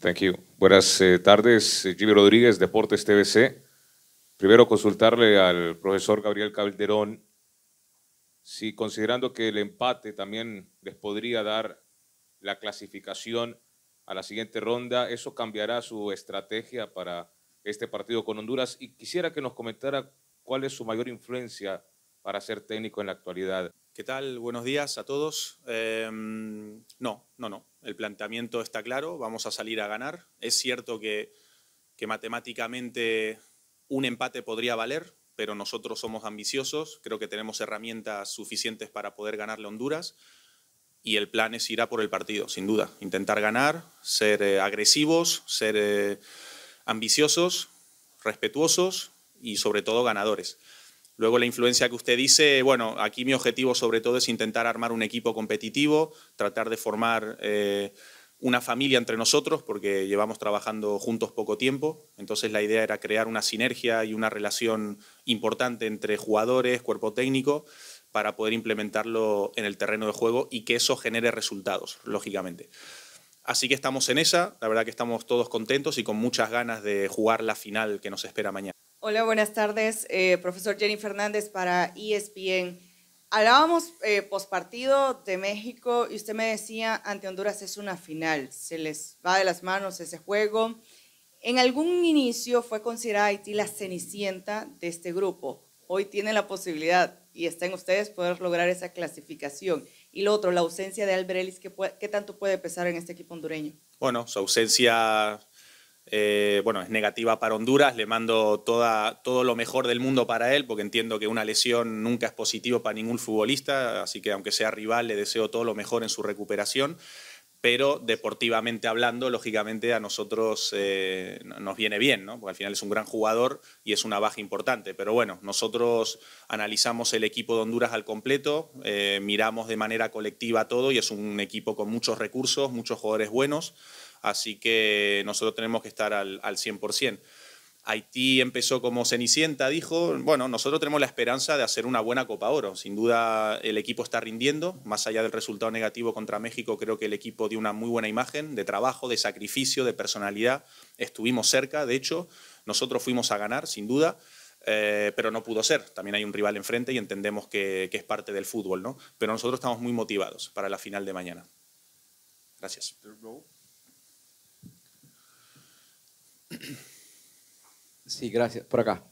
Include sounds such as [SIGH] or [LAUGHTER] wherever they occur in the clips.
Thank you. Buenas eh, tardes, eh, Jimmy Rodríguez, Deportes TVC. Primero consultarle al profesor Gabriel Calderón si considerando que el empate también les podría dar la clasificación a la siguiente ronda, eso cambiará su estrategia para este partido con Honduras y quisiera que nos comentara cuál es su mayor influencia para ser técnico en la actualidad. ¿Qué tal? Buenos días a todos. Em, no, no, no. El planteamiento está claro, vamos a salir a ganar. Es cierto que, matemáticamente un empate podría valer, pero nosotros somos ambiciosos, creo que tenemos herramientas suficientes para poder ganarle a Honduras y el plan es ir a por el partido, sin duda. Intentar ganar, ser eh, agresivos, ser eh, ambiciosos, respetuosos y sobre todo ganadores. Luego la influencia que usted dice, bueno, aquí mi objetivo sobre todo es intentar armar un equipo competitivo, tratar de formar eh, una familia entre nosotros, porque llevamos trabajando juntos poco tiempo, entonces la idea era crear una sinergia y una relación importante entre jugadores, cuerpo técnico, para poder implementarlo en el terreno de juego y que eso genere resultados, lógicamente. Así que estamos en esa, la verdad que estamos todos contentos y con muchas ganas de jugar la final que nos espera mañana. Hola, buenas tardes, eh, profesor Jenny Fernández para ESPN. Hablábamos eh, pospartido de México y usted me decía, ante Honduras es una final, se les va de las manos ese juego. En algún inicio fue considerada Haití la cenicienta de este grupo. Hoy tiene la posibilidad y está en ustedes poder lograr esa clasificación. Y lo otro, la ausencia de Alberelis, ¿qué, ¿qué tanto puede pesar en este equipo hondureño? Bueno, su ausencia eh, bueno, es negativa para Honduras, le mando toda, todo lo mejor del mundo para él, porque entiendo que una lesión nunca es positivo para ningún futbolista, así que aunque sea rival, le deseo todo lo mejor en su recuperación. Pero deportivamente hablando, lógicamente a nosotros eh, nos viene bien, porque al final es un gran jugador y es una baja importante. Pero bueno, nosotros analizamos el equipo de Honduras al completo, eh, miramos de manera colectiva todo y es un equipo con muchos recursos, muchos jugadores buenos. Así que nosotros tenemos que estar al, 100%. Haití empezó como Cenicienta, dijo. Bueno, nosotros tenemos la esperanza de hacer una buena Copa Oro. Sin duda el equipo está rindiendo. Más allá del resultado negativo contra México, creo que el equipo dio una muy buena imagen de trabajo, de sacrificio, de personalidad. Estuvimos cerca, de hecho, nosotros fuimos a ganar, sin duda. Eh, pero no pudo ser. También hay un rival enfrente y entendemos que, que es parte del fútbol, ¿no? Pero nosotros estamos muy motivados para la final de mañana. Gracias. [CLEARS THROAT] Sí, gracias. Por acá.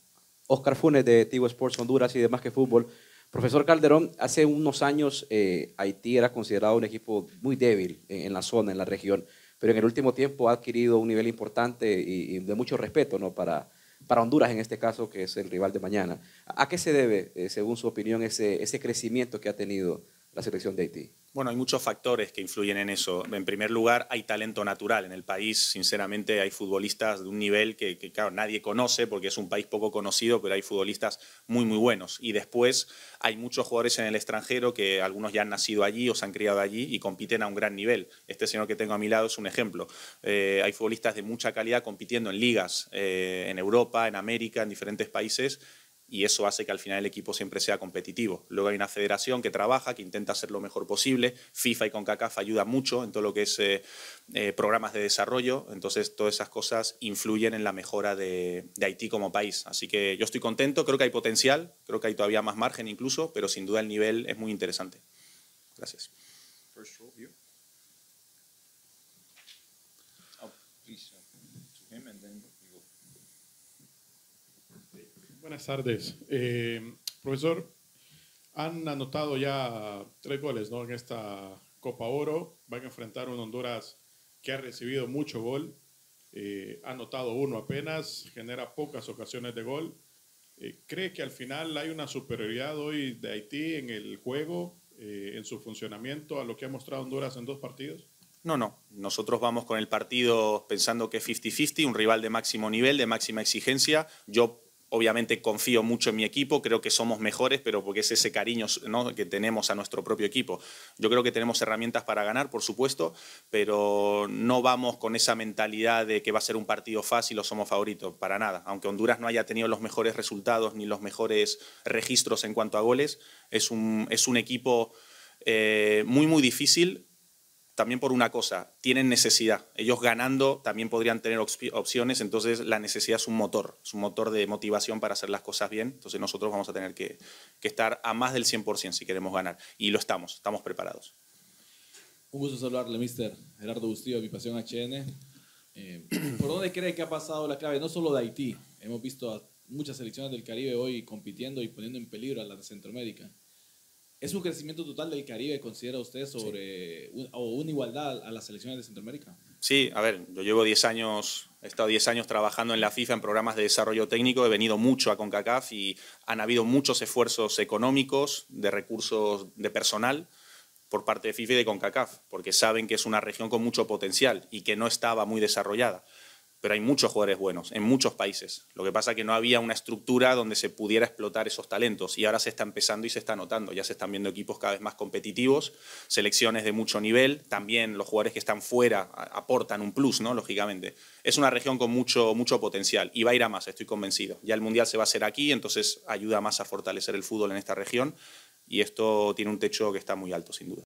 Oscar Funes de Tigo Sports Honduras y demás que fútbol. Profesor Calderón, hace unos años eh, Haití era considerado un equipo muy débil en, la zona, en la región, pero en el último tiempo ha adquirido un nivel importante y, de mucho respeto ¿no? para, para Honduras en este caso, que es el rival de mañana. ¿A qué se debe, eh, según su opinión, ese, ese crecimiento que ha tenido la selección de Haití? Bueno, hay muchos factores que influyen en eso. En primer lugar, hay talento natural. En el país, sinceramente, hay futbolistas de un nivel que, claro, nadie conoce porque es un país poco conocido, pero hay futbolistas muy, muy buenos. Y después hay muchos jugadores en el extranjero que algunos ya han nacido allí o se han criado allí y compiten a un gran nivel. Este señor que tengo a mi lado es un ejemplo. Eh, hay futbolistas de mucha calidad compitiendo en ligas, eh, en Europa, en América, en diferentes países y eso hace que al final el equipo siempre sea competitivo. Luego hay una federación que trabaja, que intenta hacer lo mejor posible. FIFA y CONCACAF ayuda mucho en todo lo que es eh, eh, programas de desarrollo. Entonces, todas esas cosas influyen en la mejora de, Haití como país. Así que yo estoy contento, creo que hay potencial, creo que hay todavía más margen incluso, pero sin duda el nivel es muy interesante. Gracias. Buenas tardes. Eh, profesor, han anotado ya tres goles ¿no? en esta Copa Oro. Van a enfrentar a un Honduras que ha recibido mucho gol. Eh, ha anotado uno apenas, genera pocas ocasiones de gol. Eh, ¿Cree que al final hay una superioridad hoy de Haití en el juego, en su funcionamiento, a lo que ha mostrado Honduras en dos partidos? No, no. Nosotros vamos con el partido pensando que es 50-50, un rival de máximo nivel, de máxima exigencia. Yo Obviamente confío mucho en mi equipo, creo que somos mejores, pero porque es ese cariño que tenemos a nuestro propio equipo. Yo creo que tenemos herramientas para ganar, por supuesto, pero no vamos con esa mentalidad de que va a ser un partido fácil o somos favoritos, para nada. Aunque Honduras no haya tenido los mejores resultados ni los mejores registros en cuanto a goles, es un, es un equipo eh, muy, muy difícil también por una cosa, tienen necesidad. Ellos ganando también podrían tener opciones, entonces la necesidad es un motor, es un motor de motivación para hacer las cosas bien, entonces nosotros vamos a tener que, que estar a más del 100% si queremos ganar, y lo estamos, estamos preparados. Un gusto saludarle, Mr. Gerardo Bustillo, mi pasión HN. Eh, [CLEARS THROAT] ¿Por dónde cree que ha pasado la clave? No solo de Haití, hemos visto a muchas selecciones del Caribe hoy compitiendo y poniendo en peligro a la de Centroamérica. ¿Es un crecimiento total del Caribe, considera usted, sobre o una igualdad a las selecciones de Centroamérica? Sí, a ver, yo llevo 10 años, he estado 10 años trabajando en la FIFA en programas de desarrollo técnico, he venido mucho a CONCACAF y han habido muchos esfuerzos económicos, de recursos, de personal por parte de FIFA y de CONCACAF, porque saben que es una región con mucho potencial y que no estaba muy desarrollada pero hay muchos jugadores buenos en muchos países. Lo que pasa es que no había una estructura donde se pudiera explotar esos talentos y ahora se está empezando y se está notando. Ya se están viendo equipos cada vez más competitivos, selecciones de mucho nivel, también los jugadores que están fuera aportan un plus, ¿no? Lógicamente. Es una región con mucho, mucho potencial y va a ir a más, estoy convencido. Ya el Mundial se va a hacer aquí, entonces ayuda más a fortalecer el fútbol en esta región y esto tiene un techo que está muy alto, sin duda.